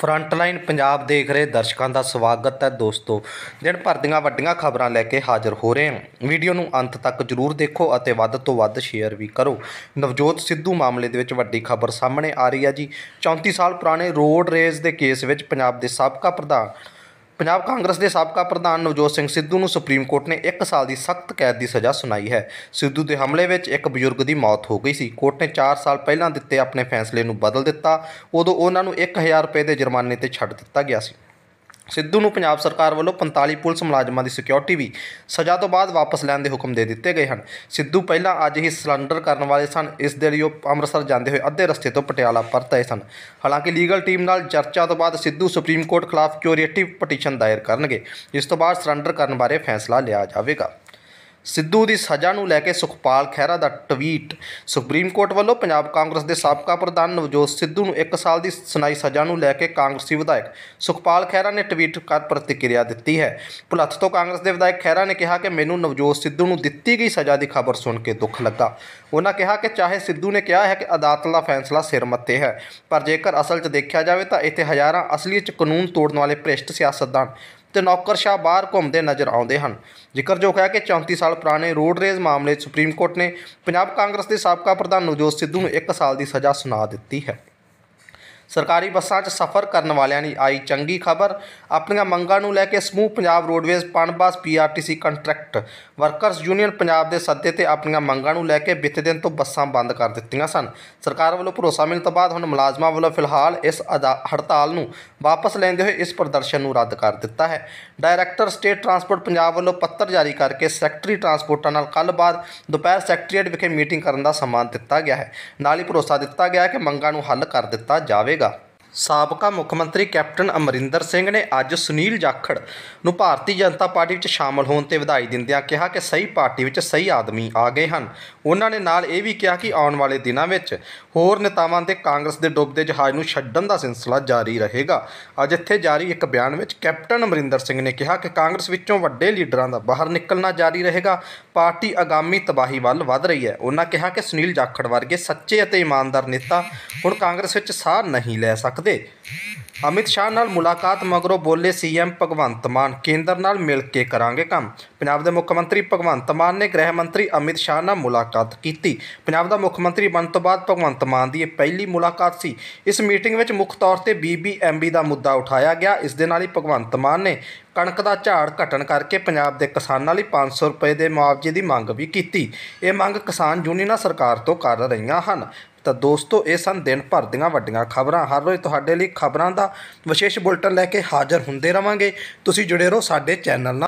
frontline Punjab ਦੇਖ ਰਹੇ ਦਰਸ਼ਕਾਂ ਦਾ ਸਵਾਗਤ ਹੈ ਦੋਸਤੋ ਦਿਨ ਭਰ ਦੀਆਂ ਵੱਡੀਆਂ ਖਬਰਾਂ ਲੈ ਕੇ ਹਾਜ਼ਰ ਹੋ ਰਹੇ ਹਾਂ ਵੀਡੀਓ ਨੂੰ ਅੰਤ ਤੱਕ ਜਰੂਰ ਦੇਖੋ ਅਤੇ ਵੱਧ ਤੋਂ ਵੱਧ ਸ਼ੇਅਰ ਵੀ ਕਰੋ ਨਵਜੋਤ ਸਿੱਧੂ ਮਾਮਲੇ ਦੇ ਵਿੱਚ ਵੱਡੀ ਖਬਰ ਸਾਹਮਣੇ ਆ ਰਹੀ ਹੈ ਜੀ 34 ਸਾਲ ਪੁਰਾਣੇ ਰੋਡ ਰੇਜ਼ ਦੇ ਕੇਸ ਵਿੱਚ ਪੰਜਾਬ ਦੇ ਸਾਬਕਾ ਪ੍ਰਧਾਨ ਪੰਜਾਬ ਕਾਂਗਰਸ ਦੇ ਸਾਬਕਾ ਪ੍ਰਧਾਨ ਨਵਜੋਤ ਸਿੰਘ ਸਿੱਧੂ ਨੂੰ ਸੁਪਰੀਮ ਕੋਰਟ ਨੇ 1 ਸਾਲ ਦੀ ਸਖਤ ਕੈਦ ਦੀ ਸਜ਼ਾ ਸੁਣਾਈ ਹੈ ਸਿੱਧੂ ਦੇ ਹਮਲੇ ਵਿੱਚ ਇੱਕ ਬਜ਼ੁਰਗ ਦੀ ਮੌਤ ਹੋ ਗਈ ਸੀ ਕੋਰਟ ਨੇ 4 ਸਾਲ ਪਹਿਲਾਂ ਦਿੱਤੇ ਆਪਣੇ ਫੈਸਲੇ ਨੂੰ ਬਦਲ ਦਿੱਤਾ ਉਦੋਂ ਉਹਨਾਂ ਨੂੰ 1000 ਰੁਪਏ ਦੇ ਜੁਰਮਾਨੇ ਤੇ ਛੱਡ ਦਿੱਤਾ ਗਿਆ ਸੀ ਸਿੱਧੂ ਨੂੰ ਪੰਜਾਬ ਸਰਕਾਰ ਵੱਲੋਂ 45 ਪੁਲਿਸ ਮੁਲਾਜ਼ਮਾਂ ਦੀ ਸਿਕਿਉਰਿਟੀ ਵੀ ਸਜ਼ਾ ਤੋਂ ਬਾਅਦ ਵਾਪਸ ਲੈਣ ਦੇ ਹੁਕਮ ਦੇ ਦਿੱਤੇ ਗਏ ਹਨ ਸਿੱਧੂ ਪਹਿਲਾਂ ਅੱਜ ਹੀ ਸਿਲੰਡਰ ਕਰਨ ਵਾਲੇ ਸਨ ਇਸ ਦੇ ਲਈ ਉਹ ਅੰਮ੍ਰਿਤਸਰ ਜਾਂਦੇ ਹੋਏ ਅੱਧੇ ਰਸਤੇ ਤੋਂ ਪਟਿਆਲਾ ਪਰਤ ਆਏ ਸਨ ਹਾਲਾਂਕਿ ਲੀਗਲ ਟੀਮ ਨਾਲ ਚਰਚਾ ਤੋਂ ਬਾਅਦ ਸਿੱਧੂ ਸੁਪਰੀਮ ਕੋਰਟ ਖਿਲਾਫ ਕਿਉਰੀਟਿਵ ਪਟੀਸ਼ਨ ਦਾਇਰ ਕਰਨਗੇ ਇਸ ਤੋਂ ਬਾਅਦ ਸਿਲੰਡਰ ਕਰਨ ਬਾਰੇ ਫੈਸਲਾ ਲਿਆ ਜਾਵੇਗਾ ਸਿੱਧੂ ਦੀ ਸਜ਼ਾ ਨੂੰ ਲੈ ਕੇ ਸੁਖਪਾਲ ਖਹਿਰਾ ਦਾ ਟਵੀਟ ਸੁਪਰੀਮ ਕੋਰਟ ਵੱਲੋਂ ਪੰਜਾਬ ਕਾਂਗਰਸ ਦੇ ਸਾਬਕਾ ਪ੍ਰਧਾਨ ਨਵਜੋਤ ਸਿੱਧੂ ਨੂੰ 1 ਸਾਲ ਦੀ ਸੁਣਾਈ ਸਜ਼ਾ ਨੂੰ ਲੈ ਕੇ ਕਾਂਗਰਸੀ ਵਿਧਾਇਕ ਸੁਖਪਾਲ ਖਹਿਰਾ ਨੇ ਟਵੀਟ ਕਰ ਪ੍ਰਤੀਕਿਰਿਆ ਦਿੱਤੀ ਹੈ ਭੁਲੱਥ ਤੋਂ ਕਾਂਗਰਸ ਦੇ ਵਿਧਾਇਕ ਖਹਿਰਾ ਨੇ ਕਿਹਾ ਕਿ ਮੈਨੂੰ ਨਵਜੋਤ ਸਿੱਧੂ ਨੂੰ ਦਿੱਤੀ ਗਈ ਸਜ਼ਾ ਦੀ ਖਬਰ ਸੁਣ ਕੇ ਦੁੱਖ ਲੱਗਾ ਉਹਨਾਂ ਕਿਹਾ ਕਿ ਚਾਹੇ ਸਿੱਧੂ ਨੇ ਕਿਹਾ ਹੈ ਕਿ ਅਦਾਲਤ ਦਾ ਫੈਸਲਾ ਸਿਰ ਮੱਤੇ ਹੈ ਪਰ ਜੇਕਰ ਅਸਲ 'ਚ ਦੇਖਿਆ ਜਾਵੇ ਤਾਂ ਇੱਥੇ ਹਜ਼ਾਰਾਂ ਅਸਲੀ 'ਚ ਕਾਨੂੰਨ ਤੋੜਨ ਵਾਲੇ ਭ੍ਰਿਸ਼ਟ ਸਿਆਸਤਦਾਨ ਤੇ ਨੌਕਰਸ਼ਾਹ ਬਾਹਰ ਘੁੰਮਦੇ ਨਜ਼ਰ ਆਉਂਦੇ ਹਨ ਜ਼ਿਕਰਯੋਗ ਹੈ ਕਿ 34 ਸਾਲ ਪੁਰਾਣੇ ਰੋਡ ਰੇਜ਼ ਮਾਮਲੇ ਸੁਪਰੀਮ ਕੋਰਟ ਨੇ ਪੰਜਾਬ ਕਾਂਗਰਸ ਦੇ ਸਾਬਕਾ ਪ੍ਰਧਾਨ ਨਵਜੋਤ ਸਿੱਧੂ ਨੂੰ 1 ਸਾਲ ਦੀ ਸਜ਼ਾ ਸੁਣਾ ਦਿੱਤੀ ਹੈ ਸਰਕਾਰੀ ਬੱਸਾਂ 'ਚ ਸਫ਼ਰ ਕਰਨ ਵਾਲਿਆਂ ਲਈ ਆਈ ਚੰਗੀ ਖਬਰ ਆਪਣੀਆਂ ਮੰਗਾਂ ਨੂੰ ਲੈ ਕੇ ਸਮੂਹ Punjab roadways Punbus PRTC contract workers union Punjab ਦੇ ਸੱਦੇ ਤੇ ਆਪਣੀਆਂ ਮੰਗਾਂ ਨੂੰ ਲੈ ਕੇ ਬਿੱਤੇ ਦਿਨ ਤੋਂ ਬੱਸਾਂ ਬੰਦ ਕਰ ਦਿੱਤੀਆਂ ਸਨ ਸਰਕਾਰ ਵੱਲੋਂ ਭਰੋਸਾ ਮਿਲਣ ਤੋਂ ਬਾਅਦ ਹੁਣ ਮੁਲਾਜ਼ਮਾਂ ਵੱਲੋਂ ਫਿਲਹਾਲ ਇਸ ਹੜਤਾਲ ਨੂੰ ਵਾਪਸ ਲੈਂਦੇ ਹੋਏ ਇਸ ਪ੍ਰਦਰਸ਼ਨ ਨੂੰ ਰੱਦ ਕਰ ਦਿੱਤਾ ਹੈ ਡਾਇਰੈਕਟਰ ਸਟੇਟ ਟਰਾਂਸਪੋਰਟ ਪੰਜਾਬ ਵੱਲੋਂ ਪੱਤਰ ਜਾਰੀ ਕਰਕੇ ਸੈਕਟਰੀ ਟਰਾਂਸਪੋਰਟਾਂ ਨਾਲ ਕੱਲ੍ਹ ਬਾਅਦ ਦੁਪਹਿਰ ਸੈਕਟਰੀਏਟ ਵਿਖੇ ਮੀਟਿੰਗ ਕਰਨ ਦਾ ਸਮਾਂ ਦਿੱਤਾ ਗਿਆ ਹੈ ਨਾਲ ਹੀ ਭਰੋਸਾ ਦਿੱਤਾ ਗਿਆ ਹੈ ਕਿ ਮੰਗਾਂ ਨੂੰ ਹੱਲ ਕਰ ਦਿੱਤਾ ਜਾਵੇਗਾ रहेगा ਸਾਬਕਾ ਮੁੱਖ ਮੰਤਰੀ ਕੈਪਟਨ ਅਮਰਿੰਦਰ ਸਿੰਘ ਨੇ ਅੱਜ ਸੁਨੀਲ ਜਾਖੜ ਨੂੰ ਭਾਰਤੀ ਜਨਤਾ ਪਾਰਟੀ ਵਿੱਚ ਸ਼ਾਮਲ ਹੋਣ ਤੇ ਵਧਾਈ ਦਿੰਦਿਆਂ ਕਿਹਾ ਕਿ ਸਹੀ ਪਾਰਟੀ ਵਿੱਚ ਸਹੀ ਆਦਮੀ ਆ ਗਏ ਹਨ ਉਹਨਾਂ ਨੇ ਨਾਲ ਇਹ ਵੀ ਕਿਹਾ ਕਿ ਆਉਣ ਵਾਲੇ ਦਿਨਾਂ ਵਿੱਚ ਹੋਰ ਨੇਤਾਵਾਂ ਦੇ ਕਾਂਗਰਸ ਦੇ ਡੁੱਬਦੇ ਜਹਾਜ਼ ਨੂੰ ਛੱਡਣ ਦਾ ਸਿਲਸਿਲਾ ਜਾਰੀ ਰਹੇਗਾ ਅੱਜ ਇੱਥੇ ਜਾਰੀ ਇੱਕ ਬਿਆਨ ਵਿੱਚ ਕੈਪਟਨ ਅਮਰਿੰਦਰ ਸਿੰਘ ਨੇ ਕਿਹਾ ਕਿ ਕਾਂਗਰਸ ਵਿੱਚੋਂ ਵੱਡੇ ਲੀਡਰਾਂ ਦਾ ਬਾਹਰ ਨਿਕਲਣਾ ਜਾਰੀ ਰਹੇਗਾ ਪਾਰਟੀ ਆਗਾਮੀ ਤਬਾਹੀ ਵੱਲ ਵੱਧ ਰਹੀ ਹੈ ਉਹਨਾਂ ਕਿਹਾ ਕਿ ਸੁਨੀਲ ਜਾਖੜ ਵਰਗੇ ਸੱਚੇ ਅਤੇ ਇਮਾਨਦਾਰ ਨੇਤਾ ਹੁਣ ਕਾਂਗਰਸ ਵਿੱਚ ਸਾਹ ਨਹੀਂ ਲੈ ਸਕਦੇ ਰੱਖਦੇ ਅਮਿਤ ਸ਼ਾਹ ਨਾਲ ਮੁਲਾਕਾਤ ਮਗਰੋਂ ਬੋਲੇ ਸੀਐਮ ਭਗਵੰਤ ਮਾਨ ਕੇਂਦਰ ਨਾਲ ਮਿਲ ਕੇ ਕਰਾਂਗੇ ਕੰਮ ਪੰਜਾਬ ਦੇ ਮੁੱਖ ਮੰਤਰੀ ਭਗਵੰਤ ਮਾਨ ਨੇ ਗ੍ਰਹਿ ਮੰਤਰੀ ਅਮਿਤ ਸ਼ਾਹ ਨਾਲ ਮੁਲਾਕਾਤ ਕੀਤੀ ਪੰਜਾਬ ਦਾ ਮੁੱਖ ਮੰਤਰੀ ਬਣਨ ਤੋਂ ਬਾਅਦ ਭਗਵੰਤ ਮਾਨ ਦੀ ਇਹ ਪਹਿਲੀ ਮੁਲਾਕਾਤ ਸੀ ਇਸ ਮੀਟਿੰਗ ਵਿੱਚ ਮੁੱਖ ਤੌਰ ਤੇ ਬੀਬੀਐਮਬੀ ਦਾ ਮੁੱਦਾ ਉਠਾਇਆ ਗਿਆ ਇਸ ਦੇ ਨਾਲ ਹੀ ਭਗਵੰਤ ਮਾਨ ਨੇ ਕਣਕ ਦਾ ਝਾੜ ਘਟਣ ਕਰਕੇ ਪੰਜਾਬ ਦੇ ਕਿਸਾਨਾਂ ਲਈ 500 ਰੁਪਏ ਦੇ ਮੁਆਵਜ਼ੇ ਦੀ ਮੰਗ ਵੀ ਕੀਤੀ ਇਹ ਮੰਗ ਕਿਸਾਨ ਯੂਨੀਅਨਾਂ ਸਰਕਾਰ ਤੋਂ ਕਰ ਰਹੀਆਂ ਹਨ ਤਾਂ ਦੋਸਤੋ ਇਹ ਸਨ ਦਿਨ ਭਰ ਦੀਆਂ ਵੱਡੀਆਂ ਖਬਰਾਂ ਹਰ ਰੋਜ਼ ਤੁਹਾਡੇ ਲਈ ਖਬਰਾਂ ਦਾ ਵਿਸ਼ੇਸ਼ ਬੁਲਟਨ ਲੈ ਕੇ ਹਾਜ਼ਰ ਹੁੰਦੇ ਰਵਾਂਗੇ ਤੁਸੀਂ ਜੁੜੇ ਰਹੋ ਸਾਡੇ ਚੈਨਲ ਨਾਲ